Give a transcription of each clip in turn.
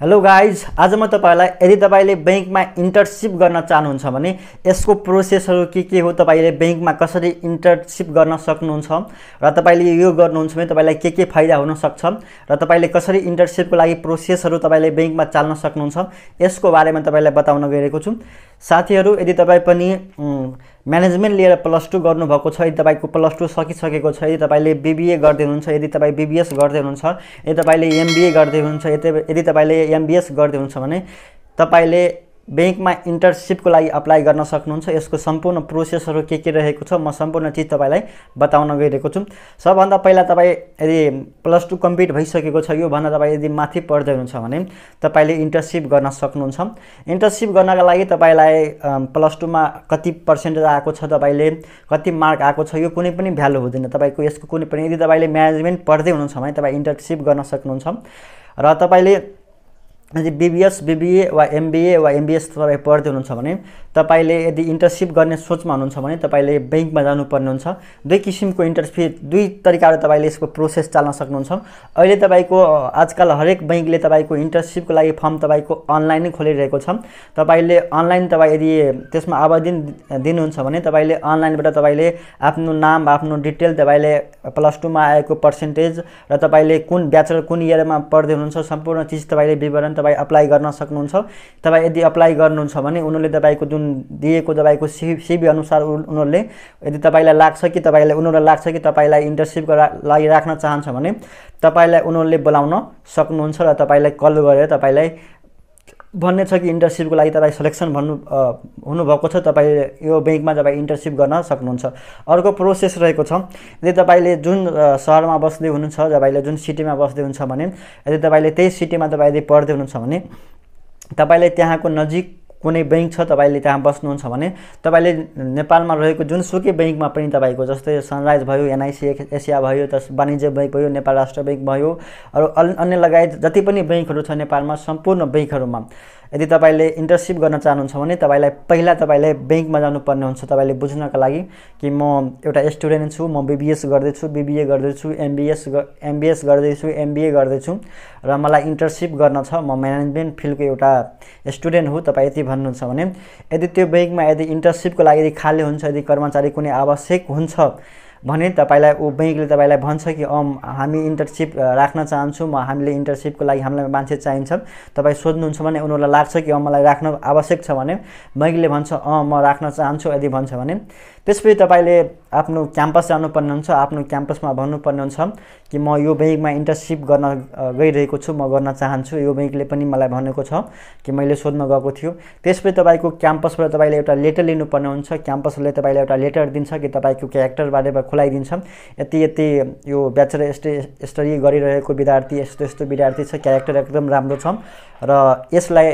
hello guys आज म तपाईँलाई यदि तपाईँले ब्याङ्कमा इन्टर्नसिप गर्न चाहनुहुन्छ भने यसको प्रोसेसहरू के के हो तपाईँले ब्याङ्कमा कसरी इन्टर्नसिप गर्न सक्नुहुन्छ र तपाईँले यो गर्नुहुन्छ भने तपाईँलाई के के फाइदा हुनसक्छ र तपाईँले कसरी इन्टर्नसिपको लागि प्रोसेसहरू तपाईँले ब्याङ्कमा चाल्न सक्नुहुन्छ यसको बारेमा तपाईँलाई बताउन गइरहेको छु साथीहरू यदि तपाईँ पनि म्यानेजमेन्ट लिएर प्लस टू गर्नुभएको छ यदि तपाईँको प्लस टू सकिसकेको छ यदि तपाईँले बिबिए गर्दै हुनुहुन्छ यदि तपाईँ बिबिएस गर्दै हुनुहुन्छ यदि तपाईँले एमबिए गर्दै हुनुहुन्छ यदि यदि तपाईँले एमबिएस गर्दै हुनुहुन्छ भने तपाईँले ब्याङ्कमा इन्टर्नसिपको लागि अप्लाई गर्न सक्नुहुन्छ यसको सम्पूर्ण प्रोसेसहरू के के रहेको छ म सम्पूर्ण चिज तपाईँलाई बताउन गइरहेको छु सबभन्दा पहिला तपाईँ यदि प्लस टू कम्प्लिट भइसकेको छ योभन्दा तपाईँ यदि माथि पढ्दै हुनुहुन्छ भने तपाईँले इन्टर्नसिप गर्न सक्नुहुन्छ इन्टर्नसिप गर्नका लागि तपाईँलाई प्लस टूमा कति पर्सेन्टेज आएको छ तपाईँले कति मार्क आएको छ यो कुनै पनि भ्यालु हुँदैन तपाईँको यसको कुनै पनि यदि तपाईँले म्यानेजमेन्ट पढ्दै हुनुहुन्छ भने तपाईँ इन्टर्नसिप गर्न सक्नुहुन्छ र तपाईँले यदि बिबिएस बिबिए वा एमबिए वा एमबिएस तपाईँ पढ्दै हुनुहुन्छ भने तपाईँले यदि इन्टर्नसिप गर्ने सोचमा हुनुहुन्छ भने तपाईँले ब्याङ्कमा जानुपर्ने हुन्छ दुई किसिमको इन्टरसिप दुई तरिकाले तपाईँले यसको प्रोसेस चाल्न सक्नुहुन्छ अहिले तपाईँको आजकल हरेक ब्याङ्कले तपाईँको इन्टर्नसिपको लागि फर्म तपाईँको अनलाइनै खोलिरहेको छ तपाईँले अनलाइन तपाईँ यदि त्यसमा आवेदन दिनुहुन्छ भने तपाईँले अनलाइनबाट तपाईँले आफ्नो नाम आफ्नो डिटेल तपाईँले प्लस टूमा आएको पर्सेन्टेज र तपाईँले कुन ब्याचलर कुन इयरमा पढ्दै हुनुहुन्छ सम्पूर्ण चिज तपाईँले विवरण तपाईँ अप्लाई गर्न सक्नुहुन्छ तपाईँ यदि अप्लाई गर्नुहुन्छ भने उनीहरूले तपाईँको जुन दिएको तपाईँको सि सिबी अनुसार उनीहरूले यदि तपाईँलाई लाग्छ कि तपाईँलाई उनीहरूलाई लाग्छ कि तपाईँलाई इन्टर्नसिपको लागि राख्न चाहन्छ भने तपाईँलाई उनीहरूले बोलाउन सक्नुहुन्छ र तपाईँलाई कल गरेर तपाईँलाई भन्ने छ कि इन्टर्नसिपको लागि तपाईँ सेलेक्सन भन्नु हुनुभएको छ तपाईँ यो ब्याङ्कमा तपाईँ इन्टर्नसिप गर्न सक्नुहुन्छ अर्को प्रोसेस रहेको छ यदि तपाईँले जुन सहरमा बस्दै हुनुहुन्छ तपाईँले जुन सिटीमा बस्दै हुनुहुन्छ भने यदि तपाईँले त्यही सिटीमा तपाईँ यदि पढ्दै हुनुहुन्छ भने तपाईँले त्यहाँको नजिक कुनै ब्याङ्क छ तपाईँले त्यहाँ बस्नुहुन्छ भने तपाईँले नेपालमा रहेको जुनसुकै ब्याङ्कमा पनि तपाईँको जस्तै सनराइज भयो एनआइसी एसिया भयो त वाणिज्य ब्याङ्क भयो नेपाल राष्ट्र ब्याङ्क भयो अरू अन्य लगायत जति पनि ब्याङ्कहरू छ नेपालमा सम्पूर्ण ब्याङ्कहरूमा यदि तपाईँले इन्टर्नसिप गर्न चाहनुहुन्छ भने तपाईँलाई पहिला तपाईँले ब्याङ्कमा जानुपर्ने हुन्छ तपाईँले बुझ्नका लागि कि म एउटा स्टुडेन्ट छु म बिबिएस गर्दैछु बिबिए गर्दैछु एमबिएस एमबिएस गर्दैछु एमबिए गर्दैछु र मलाई इन्टर्नसिप गर्न छ म म्यानेजमेन्ट फिल्डको एउटा स्टुडेन्ट हो तपाईँ यति भन्नुहुन्छ भने यदि त्यो ब्याङ्कमा यदि इन्टर्नसिपको लागि यदि खाली हुन्छ यदि कर्मचारी कुनै आवश्यक हुन्छ भने तपाईँलाई ऊ ब्याङ्कले तपाईँलाई भन्छ कि अँ हामी इन्टर्नसिप राख्न चाहन्छौँ हामीले इन्टर्नसिपको लागि हामीलाई मान्छे चाहिन्छ तपाईँ सोध्नुहुन्छ भने उनीहरूलाई लाग्छ कि अँ मलाई राख्न आवश्यक छ भने ब्याङ्कले भन्छ अँ म राख्न चाहन्छु यदि भन्छ भने त्यसपछि तपाईँले आफ्नो क्याम्पस जानुपर्ने हुन्छ आफ्नो क्याम्पसमा भन्नुपर्ने हुन्छ कि म यो ब्याङ्कमा इन्टर्नसिप गर्न गइरहेको छु म गर्न चाहन्छु यो ब्याङ्कले पनि मलाई भनेको छ कि मैले सोध्न गएको थियो त्यसपछि तपाईँको क्याम्पसबाट तपाईँले एउटा लेटर लिनुपर्ने हुन्छ क्याम्पसले तपाईँले एउटा लेटर दिन्छ कि तपाईँको बारेमा खुलाइदिन्छ यति यति यो ब्याचलर स्टडी गरिरहेको विद्यार्थी यस्तो यस्तो विद्यार्थी छ क्यारेक्टर एकदम राम्रो छ र यसलाई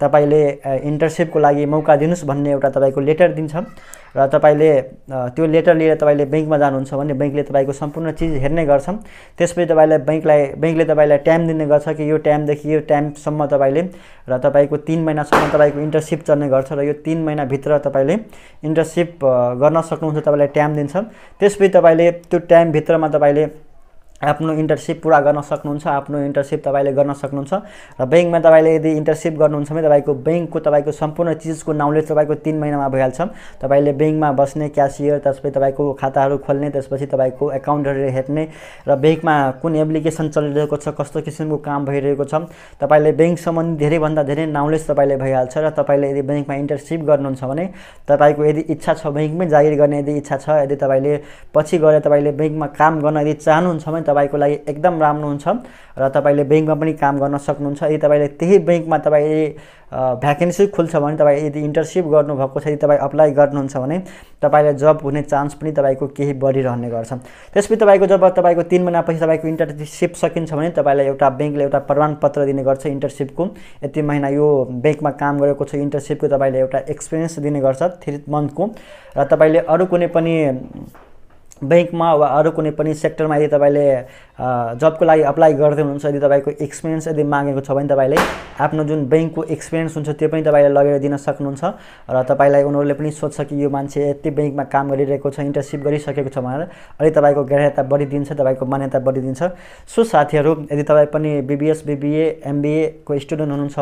तपाईँले इन्टरसेपको लागि मौका दिनुहोस् भन्ने एउटा तपाईँको लेटर दिन्छ र तपाईँले त्यो लेटर लिएर तपाईँले ब्याङ्कमा जानुहुन्छ भने ब्याङ्कले तपाईँको सम्पूर्ण चिज हेर्ने गर्छ त्यसपछि तपाईँलाई ब्याङ्कलाई ब्याङ्कले तपाईँलाई टाइम दिने गर्छ कि यो टाइमदेखि यो टाइमसम्म तपाईँले र तपाईँको तिन महिनासम्म तपाईँको इन्टरसिप चल्ने गर्छ र यो तिन महिनाभित्र तपाईँले इन्टरसिप गर्न सक्नुहुन्छ तपाईँलाई टाइम दिन्छ त्यसपछि तपाईँले त्यो टाइमभित्रमा तपाईँले आफ्नो इन्टरसिप पुरा गर्न सक्नुहुन्छ आफ्नो इन्टरसिप तपाईँले गर्न सक्नुहुन्छ र ब्याङ्कमा तपाईँले यदि इन्टरसिप गर्नुहुन्छ भने तपाईँको ब्याङ्कको तपाईँको सम्पूर्ण चिजको नलेज तपाईँको तिन महिनामा भइहाल्छ तपाईँले ब्याङ्कमा बस्ने क्यासियर त्यसपछि तपाईँको खाताहरू खोल्ने त्यसपछि तपाईँको एकाउन्टहरू हेर्ने र ब्याङ्कमा कुन एप्लिकेसन चलिरहेको छ कस्तो किसिमको काम भइरहेको छ तपाईँले ब्याङ्क सम्बन्धी धेरैभन्दा धेरै नलेज तपाईँले भइहाल्छ र तपाईँले यदि ब्याङ्कमा इन्टरसिप गर्नुहुन्छ भने तपाईँको यदि इच्छा छ ब्याङ्कमै जागिर गर्ने यदि इच्छा छ यदि तपाईँले पछि गएर तपाईँले ब्याङ्कमा काम गर्न यदि चाहनुहुन्छ भने तपाईँको लागि एकदम राम्रो हुन्छ र तपाईँले ब्याङ्कमा पनि काम गर्न सक्नुहुन्छ यदि तपाईँले त्यही ब्याङ्कमा तपाईँ भ्याकेन्सी खुल्छ भने तपाईँ यदि इन्टर्नसिप गर्नुभएको छ यदि तपाईँ अप्लाई गर्नुहुन्छ भने तपाईँलाई जब हुने चान्स पनि तपाईँको केही बढिरहने गर्छ त्यसपछि तपाईँको जब तपाईँको तिन महिनापछि तपाईँको इन्टर्नसिप सकिन्छ भने तपाईँलाई एउटा ब्याङ्कले एउटा प्रमाणपत्र दिने गर्छ इन्टर्नसिपको यति महिना यो ब्याङ्कमा काम गरेको छ इन्टर्नसिपको तपाईँले एउटा एक्सपिरियन्स दिने गर्छ थ्री मन्थको र तपाईँले अरू कुनै पनि ब्याङ्कमा वा अरू कुनै पनि सेक्टरमा यदि तपाईँले जबको लागि अप्लाई गर्दै हुनुहुन्छ यदि तपाईँको एक्सपिरियन्स यदि मागेको छ भने तपाईँले आफ्नो जुन ब्याङ्कको एक्सपिरियन्स हुन्छ त्यो पनि तपाईँले लगेर दिन सक्नुहुन्छ र तपाईँलाई उनीहरूले पनि सोध्छ कि यो मान्छे यति ब्याङ्कमा काम गरिरहेको छ इन्टर्नसिप गरिसकेको छ भनेर अलिक तपाईँको ग्राह्यता बढिदिन्छ तपाईँको मान्यता बढिदिन्छ सो साथीहरू यदि तपाईँ पनि बिबिएस बिबिए एमबिएको स्टुडेन्ट हुनुहुन्छ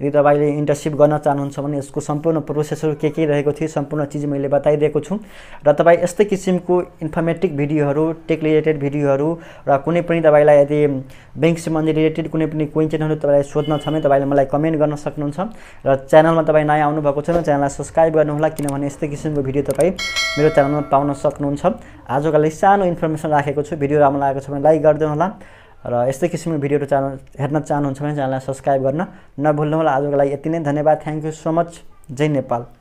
यदि तपाईँले इन्टर्नसिप गर्न चाहनुहुन्छ भने यसको सम्पूर्ण प्रोसेसहरू के के रहेको थियो सम्पूर्ण चिज मैले बताइरहेको छु र तपाईँ यस्तै किसिमको इन्फर्मेटिक भिडियोहरू टेक रिलेटेड भिडियोहरू र कुनै कुनै पनि तपाईँलाई यदि ब्याङ्क सम्बन्धी रिलेटेड कुनै पनि क्वेन्सनहरू तपाईँलाई सोध्न छ भने तपाईँले मलाई कमेन्ट गर्न सक्नुहुन्छ र च्यानलमा तपाईँ नयाँ आउनुभएको छ भने च्यानललाई सब्सक्राइब गर्नुहोला किनभने यस्तै किसिमको भिडियो तपाईँ मेरो च्यानलमा पाउन सक्नुहुन्छ आजको लागि सानो इन्फर्मेसन राखेको छु भिडियो राम्रो लागेको छ भने लाइक होला र यस्तै किसिमको भिडियोहरू च्यानल हेर्न चाहनुहुन्छ भने च्यानललाई सब्सक्राइब गर्न नभुल्नुहोला आजको लागि यति नै धन्यवाद थ्याङ्क यू सो मच जय नेपाल